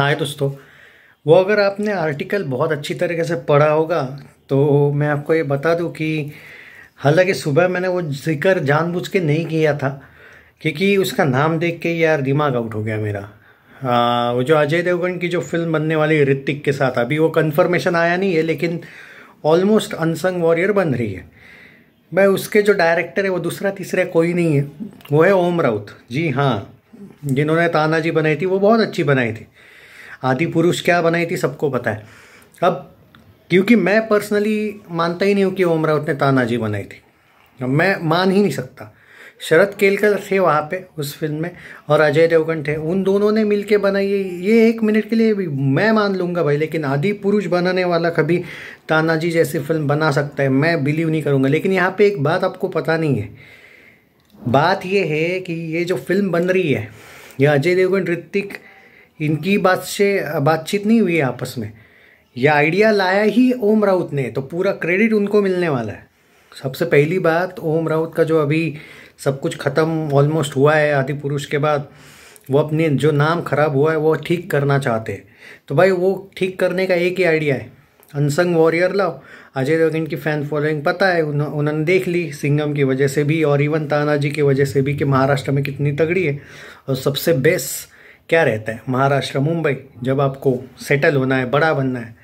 हाय दोस्तों वो अगर आपने आर्टिकल बहुत अच्छी तरीके से पढ़ा होगा तो मैं आपको ये बता दूं कि हालांकि सुबह मैंने वो जिक्र जानबूझ के नहीं किया था क्योंकि उसका नाम देख के यार दिमाग आउट हो गया मेरा आ, वो जो अजय देवगन की जो फिल्म बनने वाली ऋतिक के साथ अभी वो कन्फर्मेशन आया नहीं है लेकिन ऑलमोस्ट अनसंग वॉरियर बन रही है भाई उसके जो डायरेक्टर है वो दूसरा तीसरा कोई नहीं है वो है ओम राउत जी हाँ जिन्होंने तानाजी बनाई थी वो बहुत अच्छी बनाई थी आदि पुरुष क्या बनाई थी सबको पता है अब क्योंकि मैं पर्सनली मानता ही नहीं हूँ कि ओम राउत ने तानाजी बनाई थी मैं मान ही नहीं सकता शरद केलकर थे वहाँ पे उस फिल्म में और अजय देवगन थे उन दोनों ने मिलके बनाई ये ये एक मिनट के लिए भी मैं मान लूँगा भाई लेकिन आदि पुरुष बनाने वाला कभी तानाजी जैसी फिल्म बना सकता है मैं बिलीव नहीं करूँगा लेकिन यहाँ पे एक बात आपको पता नहीं है बात ये है कि ये जो फिल्म बन रही है यह अजय देवगन ऋतिक इनकी बात से बातचीत नहीं हुई आपस में यह आइडिया लाया ही ओम राउत ने तो पूरा क्रेडिट उनको मिलने वाला है सबसे पहली बात ओम राउत का जो अभी सब कुछ ख़त्म ऑलमोस्ट हुआ है आदि पुरुष के बाद वो अपने जो नाम खराब हुआ है वो ठीक करना चाहते हैं तो भाई वो ठीक करने का एक ही आइडिया है अनसंग वॉरियर लाओ अजय देवगन की फ़ैन फॉलोइंग पता है उन्होंने देख ली सिंगम की वजह से भी और इवन तानाजी की वजह से भी कि महाराष्ट्र में कितनी तगड़ी है और सबसे बेस्ट क्या रहता है महाराष्ट्र मुंबई जब आपको सेटल होना है बड़ा बनना है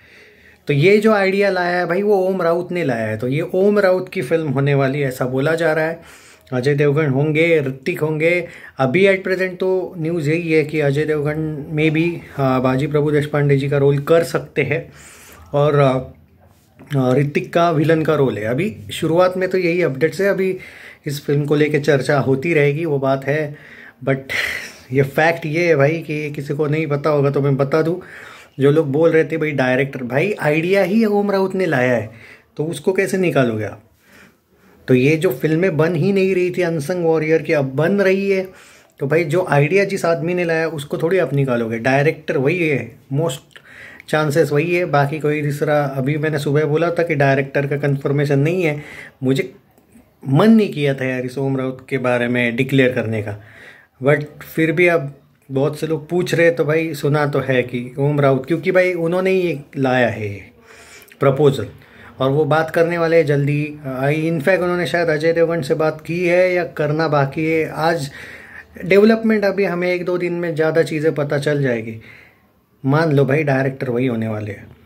तो ये जो आइडिया लाया है भाई वो ओम राउत ने लाया है तो ये ओम राउत की फिल्म होने वाली ऐसा बोला जा रहा है अजय देवगन होंगे ऋतिक होंगे अभी एट प्रेजेंट तो न्यूज़ यही है कि अजय देवगन में भी हाँ, बाजी प्रभु देशपांडे जी का रोल कर सकते हैं और हाँ, ऋतिक का विलन का रोल है अभी शुरुआत में तो यही अपडेट्स है अभी इस फिल्म को लेकर चर्चा होती रहेगी वो बात है बट ये फैक्ट ये है भाई कि ये किसी को नहीं पता होगा तो मैं बता दूँ जो लोग बोल रहे थे भाई डायरेक्टर भाई आइडिया ही ओम राउत ने लाया है तो उसको कैसे निकालोगे आप तो ये जो फिल्में बन ही नहीं रही थी अनसंग वॉरियर की अब बन रही है तो भाई जो आइडिया जिस आदमी ने लाया उसको थोड़ी आप निकालोगे डायरेक्टर वही है मोस्ट चांसेस वही है बाकी कोई तीसरा अभी मैंने सुबह बोला था कि डायरेक्टर का कंफर्मेशन नहीं है मुझे मन नहीं किया था यार इस ओम राउत के बारे में डिक्लेयर करने का बट फिर भी अब बहुत से लोग पूछ रहे तो भाई सुना तो है कि ओम राउत क्योंकि भाई उन्होंने ही लाया है ये प्रपोज़ल और वो बात करने वाले जल्दी आई इनफैक्ट उन्होंने शायद अजय देवगन से बात की है या करना बाकी है आज डेवलपमेंट अभी हमें एक दो दिन में ज़्यादा चीज़ें पता चल जाएगी मान लो भाई डायरेक्टर वही होने वाले हैं